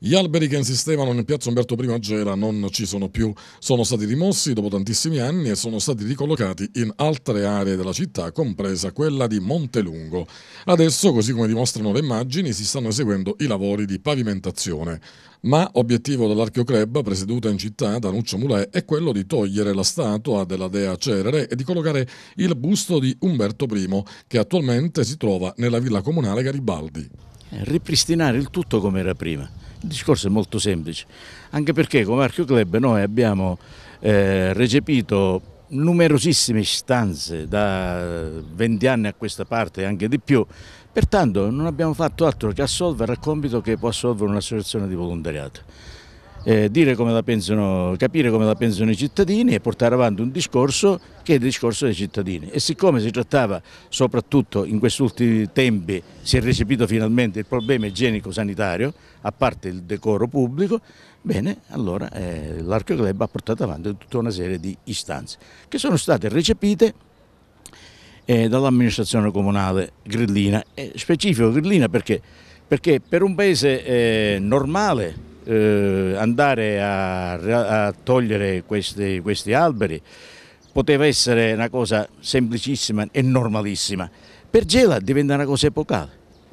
Gli alberi che insistevano nel piazza Umberto I a Gela non ci sono più, sono stati rimossi dopo tantissimi anni e sono stati ricollocati in altre aree della città, compresa quella di Montelungo. Adesso, così come dimostrano le immagini, si stanno eseguendo i lavori di pavimentazione. Ma obiettivo dell'Archeo Club, presieduta in città da Nuccio Mulè, è quello di togliere la statua della dea Cerere e di collocare il busto di Umberto I, che attualmente si trova nella villa comunale Garibaldi. Ripristinare il tutto come era prima il discorso è molto semplice, anche perché come Archeo Club noi abbiamo eh, recepito numerosissime istanze da 20 anni a questa parte e anche di più, pertanto non abbiamo fatto altro che assolvere il compito che può assolvere un'associazione di volontariato eh, dire come la pensano, capire come la pensano i cittadini e portare avanti un discorso che è il discorso dei cittadini. E siccome si trattava soprattutto in questi ultimi tempi, si è recepito finalmente il problema igienico-sanitario, a parte il decoro pubblico, bene, allora eh, l'Arco Club ha portato avanti tutta una serie di istanze che sono state recepite eh, dall'amministrazione comunale grillina. E specifico grillina perché? Perché per un paese eh, normale eh, andare a, a togliere questi, questi alberi poteva essere una cosa semplicissima e normalissima. Per Gela diventa una cosa epocale.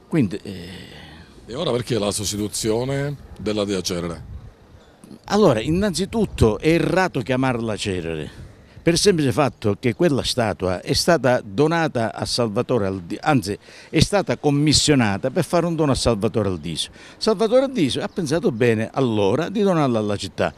Quindi, eh... E ora perché la sostituzione della dea Cerere? Allora, innanzitutto è errato chiamarla Cerere per il semplice fatto che quella statua è stata donata a Salvatore Aldiso, anzi è stata commissionata per fare un dono a Salvatore Aldiso. Salvatore Aldiso ha pensato bene allora di donarla alla città.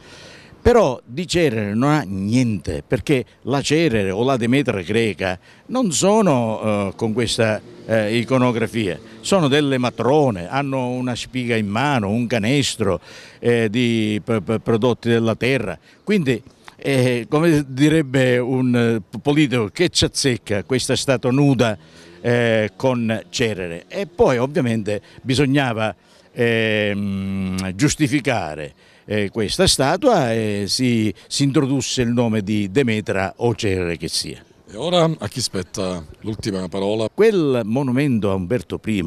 Però di Cerere non ha niente, perché la Cerere o la Demetra greca non sono eh, con questa eh, iconografia, sono delle matrone, hanno una spiga in mano, un canestro eh, di prodotti della terra. Quindi e eh, come direbbe un eh, politico che ci azzecca, questa è nuda eh, con Cerere. E poi ovviamente bisognava eh, giustificare eh, questa statua e si, si introdusse il nome di Demetra o Cerere che sia. E ora a chi spetta l'ultima parola? Quel monumento a Umberto I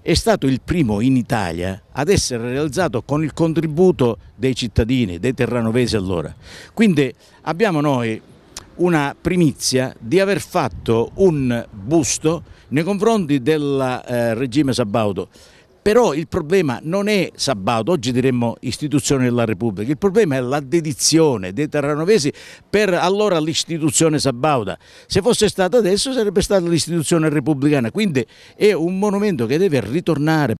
è stato il primo in Italia ad essere realizzato con il contributo dei cittadini, dei terranovesi allora. Quindi abbiamo noi una primizia di aver fatto un busto nei confronti del eh, regime Sabaudo però il problema non è Sabato, oggi diremmo istituzione della Repubblica, il problema è la dedizione dei terranovesi per allora l'istituzione Sabauda. Se fosse stata adesso sarebbe stata l'istituzione repubblicana, quindi è un monumento che deve ritornare.